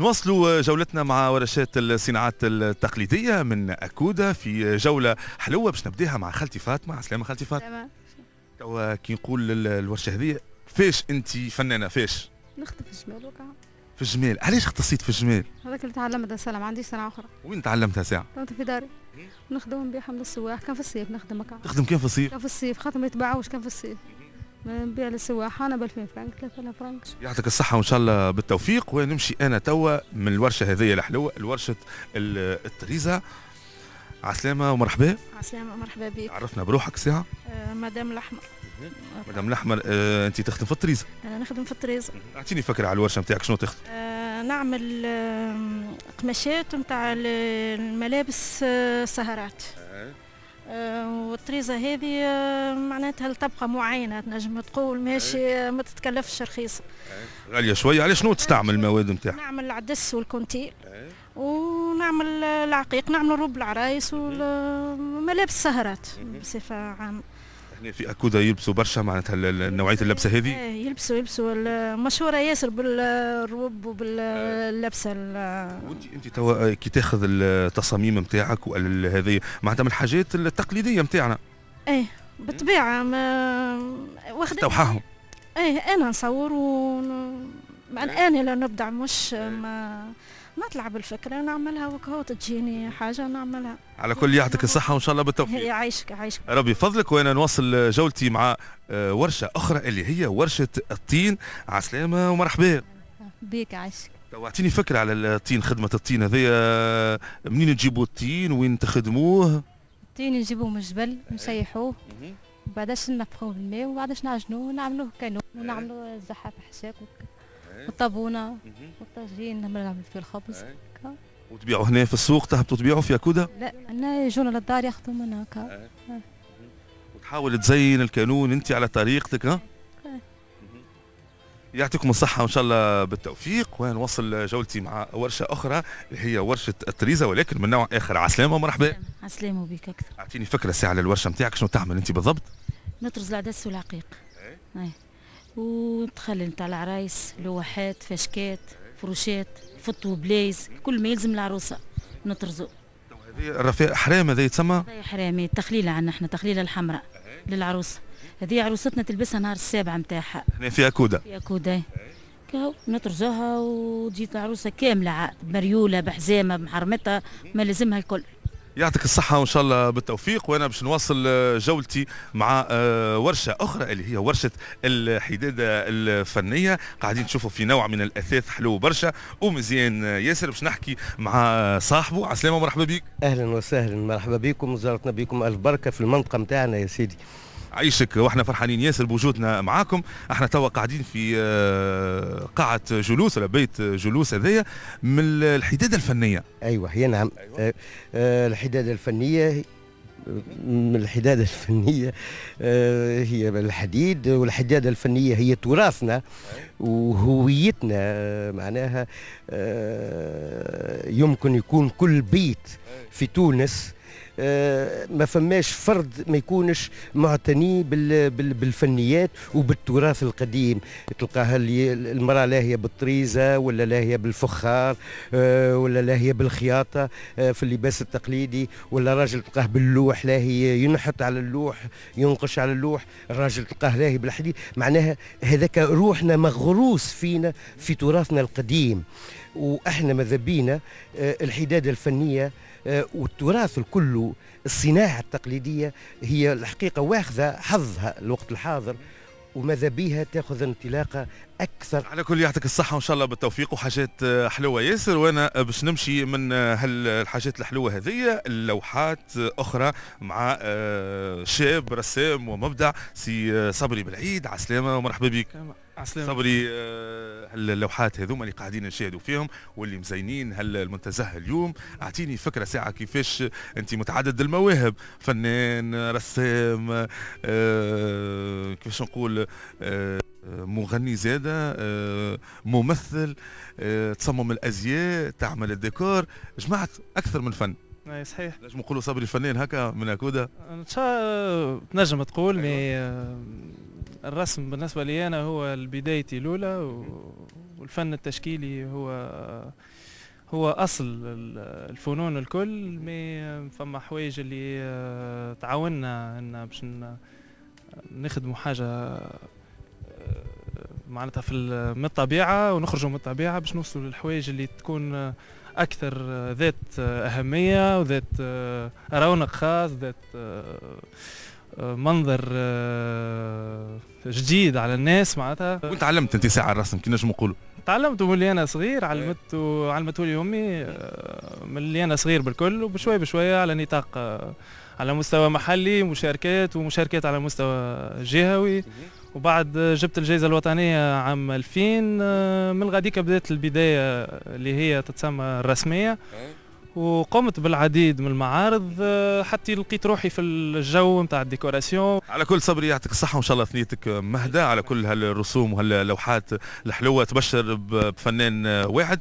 نواصلوا آه، جولتنا مع ورشات الصناعات التقليدية من أكودا في جولة حلوة باش نبداها مع خالتي فاطمة على السلامة خالتي فاطمة توا آه، كي نقول الورشة هذه فاش أنت فنانة فاش؟ نخدم في الجمال وقع في الجمال علاش اختصيت في الجمال هذاك اللي تعلمتها ساعه ما عنديش سنه اخرى وين تعلمتها ساعه كنت في داري نخدم بها حمد السواح كان في الصيف نخدم كان تخدم كان في الصيف كان في الصيف خاطر ما يتباعوش كان في الصيف نبيع للسواحه انا ب 2000 فرانك 3000 فرانك يعطيك الصحه وان شاء الله بالتوفيق ونمشي انا توا من الورشه هذه الحلوه لورشه التريزا عسلامه ومرحبا عسلامه مرحبا بك عرفنا بروحك ساعه آه مدام الاحمر مدام الاحمر آه انت تخدم في التريزا آه، انا نخدم في التريزا اعطيني فكره على الورشه نتاعك شنو تخدم آه نعمل قماشات نتاع الملابس السهرات آه، آه، والطريزه هذه آه، معناتها لطبقه معينه تنجم تقول ماشي آه، ما تتكلفش رخيصه غاليه شويه على شنو تستعمل المواد نتاعها نعمل العدس والكونتيل ونعمل العقيق نعمل روب العرايس وملابس السهرات بصفه عامه هنا يعني في اكودا يلبسوا برشا معناتها نوعيه اللبسه هذه إيه، يلبسوا يلبسوا مشهوره ياسر بالروب وباللبسه وانت انت توا كي تاخذ التصاميم نتاعك ولا هذه معناتها من الحاجات التقليديه نتاعنا ايه بالطبيعه ما توحاهم ايه انا نصور و انا لا نبدع مش إيه. ما ما تلعب الفكره نعملها وكهو تجيني حاجه نعملها على كل يعطيك الصحه وان شاء الله بالتوفيق يعيشك يعيشك ربي يفضلك وانا نواصل جولتي مع آه، ورشه اخرى اللي هي ورشه الطين على السلامه ومرحبا بيك عايشك تو اعطيني فكره على الطين خدمه الطين هذايا آه، منين تجيبوا الطين وين تخدموه الطين نجيبوه من الجبل إيه. نسيحوه بعدش ننفخوه بالماء وبعدش نعجنوه إيه. ونعملوه كانون ونعملوه الزحاف حشاك وكذا والطابونه والطاجين نعمل نعمل فيه الخبز هكا وتبيعوا هنا في السوق تهبطوا تبيعوا في كودا؟ لا هنا يجونا للدار ياخذوا منها هكا وتحاول تزين الكانون انت على طريقتك ها؟ يعطيكم الصحة وإن شاء الله بالتوفيق ونوصل جولتي مع ورشة أخرى اللي هي ورشة التريزة ولكن من نوع آخر عسلامة ومرحبا عسلامة بك أكثر أعطيني فكرة ساعة للورشة نتاعك شنو تعمل أنت بالضبط؟ نطرز العدس والعقيق إيه؟ إيه. وتخلي نتاع العرايس لوحات فشكات فروشات فطو بلايز كل ما يلزم العروسه نطرزو الرفيع حرام هذا يتسمى حرامي تخليله عنا احنا تخليله الحمراء للعروسه هذه عروستنا تلبسها نهار السابع نتاعها هنا في كودة في كودة كهو نطرزوها وتجي العروسة كاملة عاد مريولة بحزامة بمحرمتها ما لازمها الكل يعطيك الصحة وإن شاء الله بالتوفيق وأنا باش نواصل آه، جولتي مع آه، ورشة أخرى اللي هي ورشة الحدادة الفنية قاعدين تشوفوا في نوع من الأثاث حلو برشا ومزيان آه، ياسر باش نحكي مع صاحبه عسلامة ومرحبا بك أهلا وسهلا مرحبا بكم وزارتنا بكم ألف بركة في المنطقة متاعنا يا سيدي عيشك واحنا فرحانين ياسر بوجودنا معاكم احنا توا قاعدين في آه، قاعه جلوس ولا بيت جلوس هذايا من الحداده الفنيه ايوه هي نعم أيوة. آه، آه، الحداده الفنيه من الحداده الفنيه هي الحديد والحداده الفنيه هي تراثنا وهويتنا معناها يمكن يكون كل بيت في تونس آه، ما فماش فرد ما يكونش معتني بالفنيات وبالتراث القديم تلقاها المراه لاهيه بالطريزه ولا لاهيه بالفخار آه، ولا لاهيه بالخياطه آه، في اللباس التقليدي ولا راجل تلقاه باللوح لاهي ينحت على اللوح ينقش على اللوح الراجل تلقاه لاهي بالحديد معناها هذاك روحنا مغروس فينا في تراثنا القديم واحنا ماذا بينا الحداده الفنيه والتراث الكل الصناعة التقليدية هي الحقيقة واخذة حظها الوقت الحاضر وماذا بيها تاخذ انطلاقه اكثر على كل يعطيك الصحه وان شاء الله بالتوفيق وحاجات حلوه ياسر وانا باش نمشي من هالحاجات الحلوه هذه اللوحات اخرى مع آه، شاب رسام ومبدع سي آه، صبري بالعيد على السلامه ومرحبا بك صبري آه، هاللوحات هذوما اللي قاعدين نشاهدوا فيهم واللي مزينين المنتزه اليوم اعطيني فكره ساعه كيفاش انت متعدد المواهب فنان رسام آه، كيفاش نقول آه، مغني زادة ممثل تصمم الازياء تعمل الديكور جمعت اكثر من فن اي صحيح نجم نقولوا صبري فنان هكا من اكودا تنجم تقول أيوة. مي الرسم بالنسبة لي أنا هو بدايتي الأولى والفن التشكيلي هو هو أصل الفنون الكل مي فما حوايج اللي آه، تعاوننا أن باش نخدموا حاجة آه، معناتها في من الطبيعة ونخرجوا من الطبيعة باش نوصلوا للحوايج اللي تكون أكثر ذات آه، أهمية وذات رونق خاص ذات منظر آه، جديد على الناس معناتها كنت تعلمت انت ساعه الرسم كي نجم نقولوا تعلمته ملي انا صغير علمته علمته لي امي آه، ملي انا صغير بالكل وبشوي بشويه على نطاق آه، على مستوى محلي مشاركات ومشاركات على مستوى جهوي وبعد جبت الجائزه الوطنيه عام 2000 من غاديك بدات البدايه اللي هي تتسمى الرسميه وقمت بالعديد من المعارض آه، حتى لقيت روحي في الجو نتاع الديكوراسيون على كل صبري يعطيك الصحه وان شاء الله ثنيتك مهدا على كل هالرسوم وهاللوحات الحلوه تبشر بفنان آه، واحد